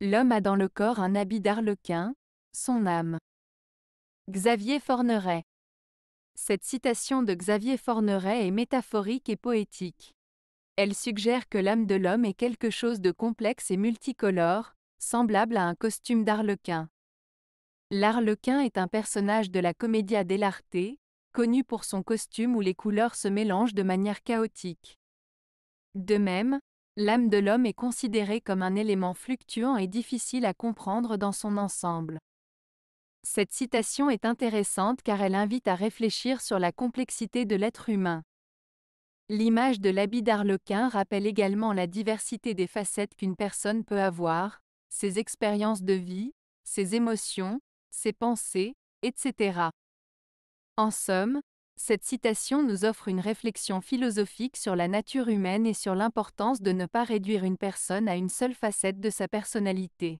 L'homme a dans le corps un habit d'arlequin, son âme. Xavier Forneret. Cette citation de Xavier Forneret est métaphorique et poétique. Elle suggère que l'âme de l'homme est quelque chose de complexe et multicolore, semblable à un costume d'arlequin. L'arlequin est un personnage de la commedia dell'arte, connu pour son costume où les couleurs se mélangent de manière chaotique. De même, L'âme de l'homme est considérée comme un élément fluctuant et difficile à comprendre dans son ensemble. Cette citation est intéressante car elle invite à réfléchir sur la complexité de l'être humain. L'image de l'habit d'Arlequin rappelle également la diversité des facettes qu'une personne peut avoir, ses expériences de vie, ses émotions, ses pensées, etc. En somme, cette citation nous offre une réflexion philosophique sur la nature humaine et sur l'importance de ne pas réduire une personne à une seule facette de sa personnalité.